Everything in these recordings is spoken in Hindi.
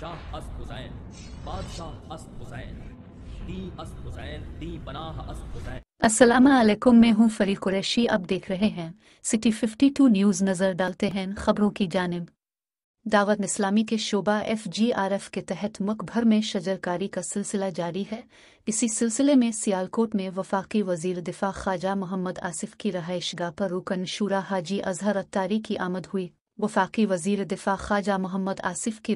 शाह अस्त हुसैन बादशाह अस्त हुसैन दी अस्त हुसैन दी बनाह अस्त हुसैन असलम मैं हूं फरी कुरैशी अब देख रहे हैं सिटी 52 न्यूज़ नज़र डालते हैं खबरों की जानब दावत इस्लामी के शोबा एफ जी आर एफ के तहत मुल्क भर में शजरकारी का सिलसिला जारी है इसी सिलसिले में सियालकोट में वफाकी वजीर दिफा ख्वाजा मोहम्मद आसिफ की रहायशगाह पर रुकन शूरा हाजी अजहर अत्तारी की आमद हुई वफाकी वजीर दिफा ख्वाजा मोहम्मद आसिफ की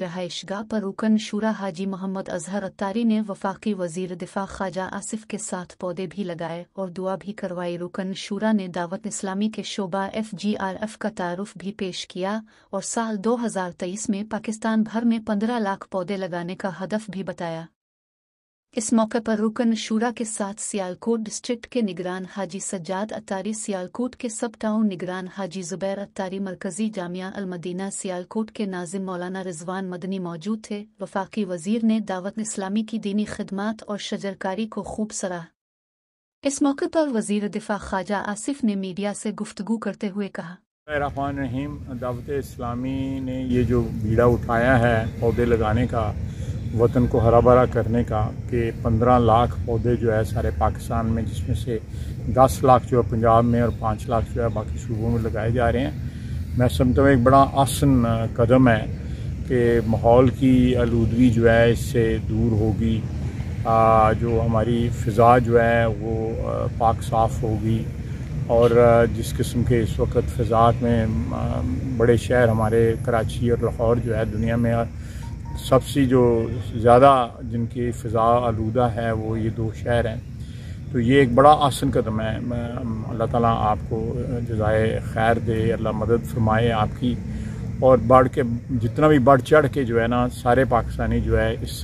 गाह पर रुकन शूरा हाजी मोहम्मद अजहर अतारी ने वफाकी वजीर दिफा ख्वाजा आसिफ के साथ पौधे भी लगाए और दुआ भी करवाई रुकन शूरा ने दावत इस्लामी के शोबा एफ जी आर एफ का तारफ भी पेश किया और साल दो हजार तेईस में पाकिस्तान भर में पंद्रह लाख पौधे लगाने का हदफ भी बताया इस मौके पर रुकन शूरा के साथ सियालकोट डिस्ट्रिक्ट के निगरान हाजी सज्जाद अतारी सियालकोट के सब टाउन निगरान हाजी जुबैर अतारी मरकजी जामिया अलमदीना सियालकोट के नाजिम मौलाना रिजवान मदनी मौजूद थे वफाकी वजीर ने दावत इस्लामी की दीनी खदमात और शजरकारी को खूब सराहा इस मौके पर वजीर दिफा ख्वाजा आसिफ ने मीडिया से गुफ्तगु करते हुए कहा रहमान रहीम दावत इस्लामी ने ये जो भीड़ा उठाया है पौधे लगाने का वतन को हरा भरा करने का कि पंद्रह लाख पौधे जो है सारे पाकिस्तान में जिसमें से दस लाख जो है पंजाब में और पाँच लाख जो है बाकी सूबों में लगाए जा रहे हैं मैं समझता हूँ एक बड़ा आसन कदम है कि माहौल की आलूदगी जो है इससे दूर होगी जो हमारी फ़िज़ा जो है वो पाक साफ़ होगी और जिस किस्म के इस वक्त फ़िज़ात में बड़े शहर हमारे कराची और लाहौर जो है दुनिया में सबसे जो ज़्यादा जिनकी फ़िज़ा आलूदा है वो ये दो शहर हैं तो ये एक बड़ा आसन कदम है अल्लाह ताला आपको जजाय खैर दे अल्लाह मदद फरमाए आपकी और बढ़ के जितना भी बढ़ चढ़ के जो है ना सारे पाकिस्तानी जो है इस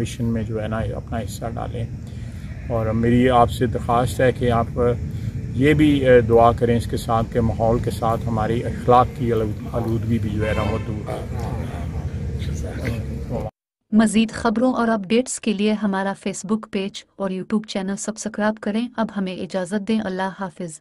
मिशन में जो है ना अपना हिस्सा डालें और मेरी आपसे दरख्वास्त है कि आप ये भी दुआ करें इसके साथ के माहौल के साथ हमारी अखलाक की आलूदगी भी जो है ना वो दूर मजीद खबरों और अपडेट्स के लिए हमारा फेसबुक पेज और यूट्यूब चैनल सब्सक्राइब करें अब हमें इजाज़त दें अल्लाह हाफिज़